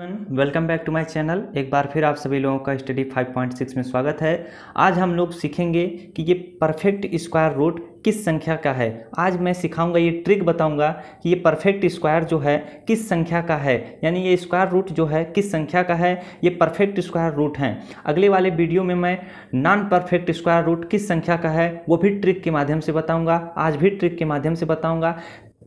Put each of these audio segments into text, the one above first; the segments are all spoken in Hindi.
welcome back to my channel एक बार फिर आप सभी लोगों का स्टडी 5.6 में स्वागत है आज हम लोग सीखेंगे कि ये परफेक्ट स्क्वायर रूट किस संख्या का है आज मैं सिखाऊंगा ये ट्रिक बताऊंगा कि ये परफेक्ट स्क्वायर जो है किस संख्या का है यानी ये स्क्वायर रूट जो है किस संख्या का है ये परफेक्ट स्क्वायर रूट हैं अगले वाले वीडियो में मैं नॉन परफेक्ट स्क्वायर रूट किस संख्या का है वो भी ट्रिक के माध्यम से बताऊँगा आज भी ट्रिक के माध्यम से बताऊँगा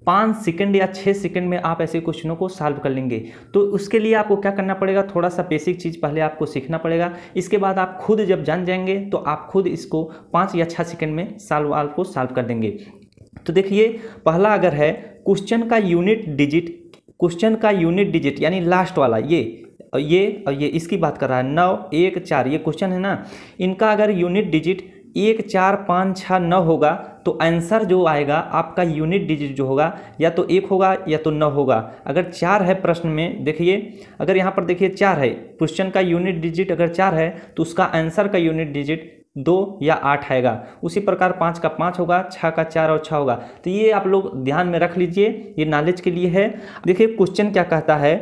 पाँच सेकंड या छः सेकंड में आप ऐसे क्वेश्चनों को सॉल्व कर लेंगे तो उसके लिए आपको क्या करना पड़ेगा थोड़ा सा बेसिक चीज़ पहले आपको सीखना पड़ेगा इसके बाद आप खुद जब जान जाएंगे तो आप खुद इसको पाँच या छः सेकंड में सॉल्व वाल को सॉल्व कर देंगे तो देखिए पहला अगर है क्वेश्चन का यूनिट डिजिट क्वेश्चन का यूनिट डिजिट यानी लास्ट वाला ये और ये और ये इसकी बात कर रहा है नौ एक चार ये क्वेश्चन है ना इनका अगर यूनिट डिजिट एक चार पाँच छः न होगा तो आंसर जो आएगा आपका यूनिट डिजिट जो होगा या तो एक होगा या तो न होगा अगर चार है प्रश्न में देखिए अगर यहाँ पर देखिए चार है क्वेश्चन का यूनिट डिजिट अगर चार है तो उसका आंसर का यूनिट डिजिट दो या आठ आएगा उसी प्रकार पाँच का पाँच होगा छः का चार और छः होगा तो ये आप लोग ध्यान में रख लीजिए ये नॉलेज के लिए है देखिए क्वेश्चन क्या कहता है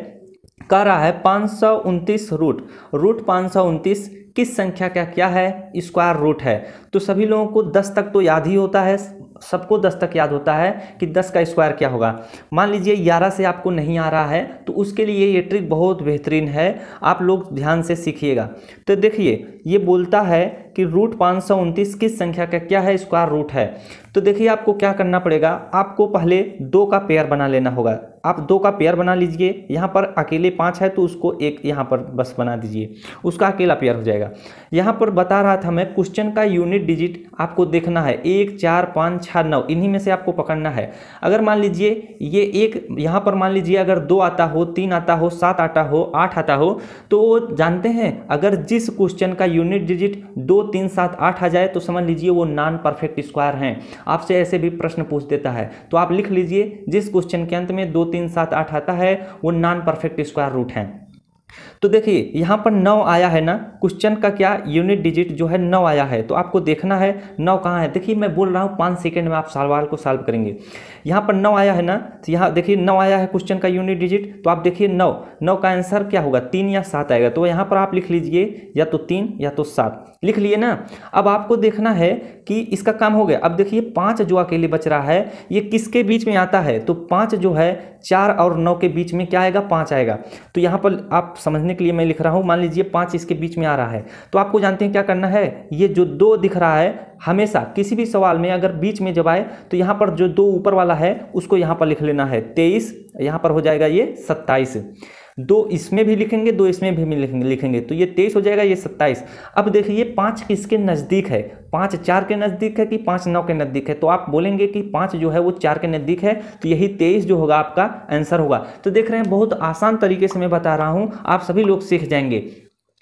कह रहा है पाँच सौ उनतीस रूट रूट पाँच सौ उनतीस किस संख्या का क्या है स्क्वायर रूट है तो सभी लोगों को दस तक तो याद ही होता है सबको दस तक याद होता है कि दस का स्क्वायर क्या होगा मान लीजिए ग्यारह से आपको नहीं आ रहा है तो उसके लिए ये ट्रिक बहुत बेहतरीन है आप लोग ध्यान से सीखिएगा तो देखिए ये बोलता है कि रूट पाँच सौ उनतीस किस संख्या का क्या है स्क्वायर रूट है तो देखिए आपको क्या करना पड़ेगा आपको पहले दो का पेयर बना लेना होगा आप दो का पेयर बना लीजिए यहाँ पर अकेले पाँच है तो उसको एक यहाँ पर बस बना दीजिए उसका अकेला पेयर हो जाएगा यहाँ पर बता रहा था मैं क्वेश्चन का यूनिट डिजिट आपको देखना है एक चार पाँच छः नौ इन्हीं में से आपको पकड़ना है अगर मान लीजिए ये एक यहाँ पर मान लीजिए अगर दो आता हो तीन आता हो सात आता हो आठ आता हो तो जानते हैं अगर जिस क्वेश्चन का यूनिट डिजिट दो तीन सात आठ आ जाए तो समझ लीजिए वो नॉन परफेक्ट स्क्वायर हैं आपसे ऐसे भी प्रश्न पूछ देता है तो आप लिख लीजिए जिस क्वेश्चन के अंत में दो तीन सात आठ आता है वो नॉन परफेक्ट स्क्वायर रूट हैं तो देखिए यहाँ पर नौ आया है ना क्वेश्चन का क्या यूनिट डिजिट जो है नौ आया है तो आपको देखना है नौ कहाँ है देखिए मैं बोल रहा हूँ पाँच सेकेंड में आप सवाल को सॉल्व करेंगे यहाँ पर नौ आया है ना तो यहाँ देखिए नौ आया है क्वेश्चन का यूनिट डिजिट तो आप देखिए नौ नौ का आंसर क्या होगा तीन या सात आएगा तो यहाँ पर आप लिख लीजिए या तो तीन या तो सात लिख लिए ना अब आपको देखना है कि इसका काम हो गया अब देखिए पाँच जो अकेले बच रहा है ये किसके बीच में आता है तो पाँच जो है चार और नौ के बीच में क्या आएगा पाँच आएगा तो यहाँ पर आप समझने के लिए मैं लिख रहा हूँ मान लीजिए पाँच इसके बीच में आ रहा है तो आपको जानते हैं क्या करना है ये जो दो दिख रहा है हमेशा किसी भी सवाल में अगर बीच में जब आए तो यहाँ पर जो दो ऊपर वाला है उसको यहाँ पर लिख लेना है तेईस यहाँ पर हो जाएगा ये सत्ताईस दो इसमें भी लिखेंगे दो इसमें भी लिखेंगे तो ये तेईस हो जाएगा ये सत्ताईस अब देखिए पाँच किसके नज़दीक है पाँच चार के नज़दीक है कि पाँच नौ के नज़दीक है तो आप बोलेंगे कि पाँच जो है वो चार के नज़दीक है तो यही तेईस जो होगा आपका आंसर होगा तो देख रहे हैं बहुत आसान तरीके से मैं बता रहा हूँ आप सभी लोग सीख जाएंगे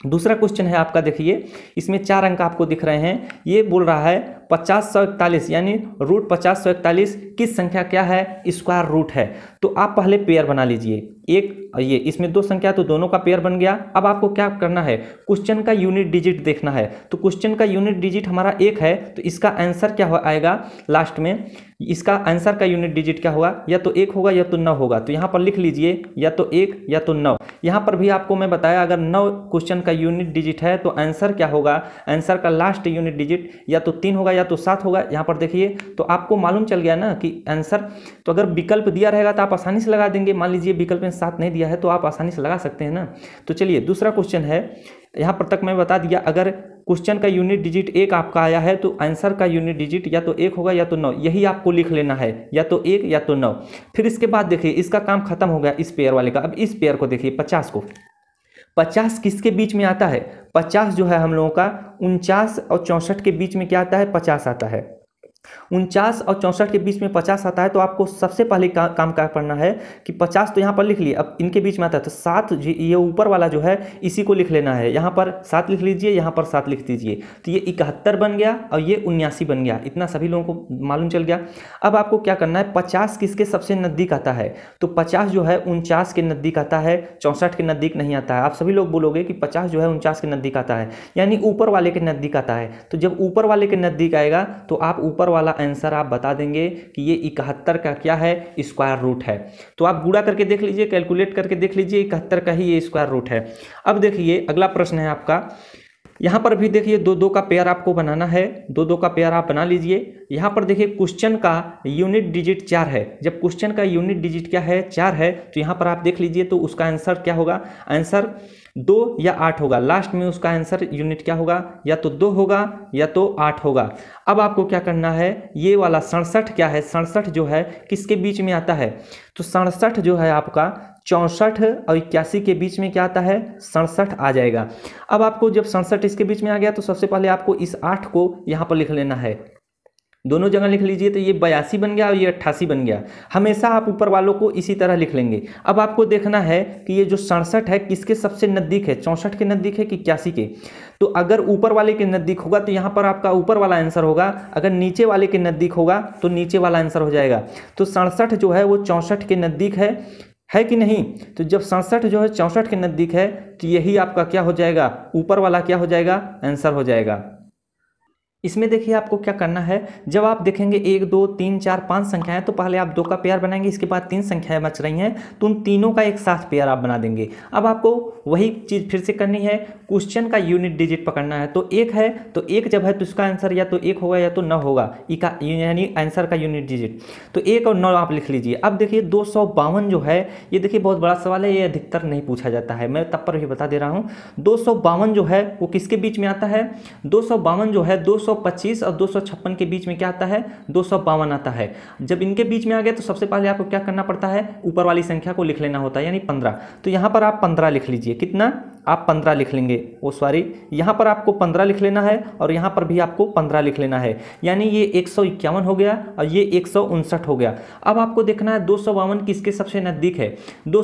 दूसरा क्वेश्चन है आपका देखिए इसमें चार अंक आपको दिख रहे हैं ये बोल रहा है पचास सौ इकतालीस यानी रूट पचास सौ इकतालीस किस संख्या क्या है स्क्वायर रूट है तो आप पहले पेयर बना लीजिए एक ये इसमें दो संख्या तो दोनों का पेयर बन गया अब आपको क्या करना है क्वेश्चन का यूनिट डिजिट देखना है तो क्वेश्चन का यूनिट डिजिट हमारा एक है तो इसका आंसर क्या आएगा लास्ट में इसका आंसर का यूनिट डिजिट क्या होगा या तो एक होगा या तो नौ होगा तो यहाँ पर लिख लीजिए या तो एक या तो नौ यहाँ पर भी आपको मैं बताया अगर नौ क्वेश्चन का यूनिट डिजिट है तो आंसर क्या होगा आंसर का लास्ट यूनिट डिजिट या तो तीन होगा या तो सात होगा यहाँ पर देखिए तो आपको मालूम चल गया ना कि आंसर तो अगर विकल्प दिया रहेगा तो आप आसानी से लगा देंगे मान लीजिए विकल्प में सात नहीं दिया है तो आप आसानी से लगा सकते हैं ना तो चलिए दूसरा क्वेश्चन है यहाँ पर तक मैं बता दिया अगर क्वेश्चन का यूनिट डिजिट एक आपका आया है तो आंसर का यूनिट डिजिट या तो एक होगा या तो नौ यही आपको लिख लेना है या तो एक या तो नौ फिर इसके बाद देखिए इसका काम खत्म हो गया इस पेयर वाले का अब इस पेयर को देखिए पचास को पचास किसके बीच में आता है पचास जो है हम लोगों का उनचास और चौंसठ के बीच में क्या आता है पचास आता है उनचास और चौंसठ के बीच में पचास आता है तो आपको सबसे पहले का, काम क्या करना है कि पचास तो यहाँ पर लिख लिए अब इनके बीच में आता है तो सात ये ऊपर वाला जो है इसी को लिख लेना है यहाँ पर सात लिख लीजिए यहाँ पर सात लिख दीजिए तो ये इकहत्तर बन गया और ये उन्यासी बन गया इतना सभी लोगों को मालूम चल गया अब आपको क्या करना है पचास किसके सबसे नज़दीक आता है तो पचास जो है उनचास के नज़दीक आता है चौंसठ के नज़दीक नहीं आता है आप सभी लोग बोलोगे कि पचास जो है उनचास के नज़दीक आता है यानी ऊपर वाले के नज़दीक आता है तो जब ऊपर वाले के नज़दीक आएगा तो आप ऊपर वाला आंसर आप बता देंगे कि ये इकहत्तर का क्या है स्क्वायर रूट है तो आप गुड़ा करके देख लीजिए कैलकुलेट करके देख लीजिए इकहत्तर का ही ये स्क्वायर रूट है अब देखिए अगला प्रश्न है आपका यहाँ पर भी देखिए दो दो का पेयर आपको बनाना है दो दो का पेयर आप बना लीजिए यहाँ पर देखिए क्वेश्चन का यूनिट डिजिट चार है जब क्वेश्चन का यूनिट डिजिट क्या है चार है तो यहाँ पर आप देख लीजिए तो उसका आंसर क्या होगा आंसर दो या आठ होगा लास्ट में उसका आंसर यूनिट क्या होगा या तो दो होगा या तो आठ होगा अब आपको क्या करना है ये वाला सड़सठ क्या है सड़सठ जो है किसके बीच में आता है तो सड़सठ जो है आपका चौंसठ और इक्यासी के बीच में क्या आता है सड़सठ आ जाएगा अब आपको जब सड़सठ इसके बीच में आ गया तो सबसे पहले आपको इस आठ को यहाँ पर लिख लेना है दोनों जगह लिख लीजिए तो ये बयासी बन गया और ये अट्ठासी बन गया हमेशा आप ऊपर वालों को इसी तरह लिख लेंगे अब आपको देखना है कि ये जो सड़सठ है किसके सबसे नज़दीक है चौंसठ के नज़दीक है कि इक्यासी के तो अगर ऊपर वाले के नज़दीक होगा तो यहाँ पर आपका ऊपर वाला आंसर होगा अगर नीचे वाले के नज़दीक होगा तो नीचे वाला आंसर हो जाएगा तो सड़सठ जो है वो चौंसठ के नज़दीक है है कि नहीं तो जब सड़सठ जो है चौंसठ के नज़दीक है तो यही आपका क्या हो जाएगा ऊपर वाला क्या हो जाएगा आंसर हो जाएगा इसमें देखिए आपको क्या करना है जब आप देखेंगे एक दो तीन चार पांच संख्याएं तो पहले आप दो का पेयर बनाएंगे इसके बाद तीन संख्याएं बच रही हैं तो उन तीनों का एक साथ पेयर आप बना देंगे अब आपको वही चीज़ फिर से करनी है क्वेश्चन का यूनिट डिजिट पकड़ना है तो एक है तो एक जब है तो उसका आंसर या तो एक होगा या तो न होगा इका यानी आंसर का यूनिट डिजिट तो एक और नौ आप लिख लीजिए अब देखिए दो जो है ये देखिए बहुत बड़ा सवाल है ये अधिकतर नहीं पूछा जाता है मैं तब पर भी बता दे रहा हूँ दो जो है वो किसके बीच में आता है दो जो है दो 225 और दो के बीच में क्या आता है दो आता है जब इनके बीच में आ गया तो सबसे पहले आपको क्या करना पड़ता है ऊपर वाली संख्या को लिख लेना होता है यानी पंद्रह तो यहाँ पर आप पंद्रह लिख लीजिए कितना आप पंद्रह लिख लेंगे ओ सॉरी यहाँ पर आपको पंद्रह लिख लेना है और यहाँ पर भी आपको पंद्रह लिख लेना है यानी ये एक हो गया और ये एक हो गया अब आपको देखना है दो किसके सबसे नज़दीक है दो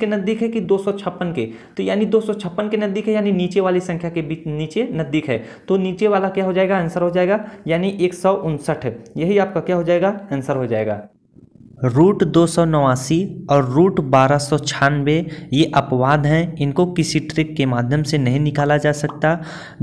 के नज़दीक है कि दो के तो यानी दो के नज़दीक है यानी नीचे वाली संख्या के बीच नीचे नज़दीक है तो नीचे वाला क्या हो जाएगा आंसर हो जाएगा यानी एक यही आपका क्या हो जाएगा आंसर हो जाएगा रूट दो सौ नवासी और रूट बारह सौ छानबे ये अपवाद हैं इनको किसी ट्रिक के माध्यम से नहीं निकाला जा सकता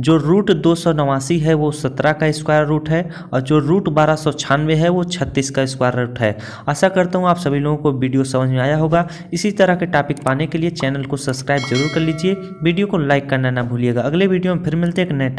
जो रूट दो सौ नवासी है वो सत्रह का स्क्वायर रूट है और जो रूट बारह सौ छानवे है वो छत्तीस का स्क्वायर रूट है आशा करता हूँ आप सभी लोगों को वीडियो समझ में आया होगा इसी तरह के टॉपिक पाने के लिए चैनल को सब्सक्राइब जरूर कर लीजिए वीडियो को लाइक करना ना भूलिएगा अगले वीडियो में फिर मिलते हैं एक नए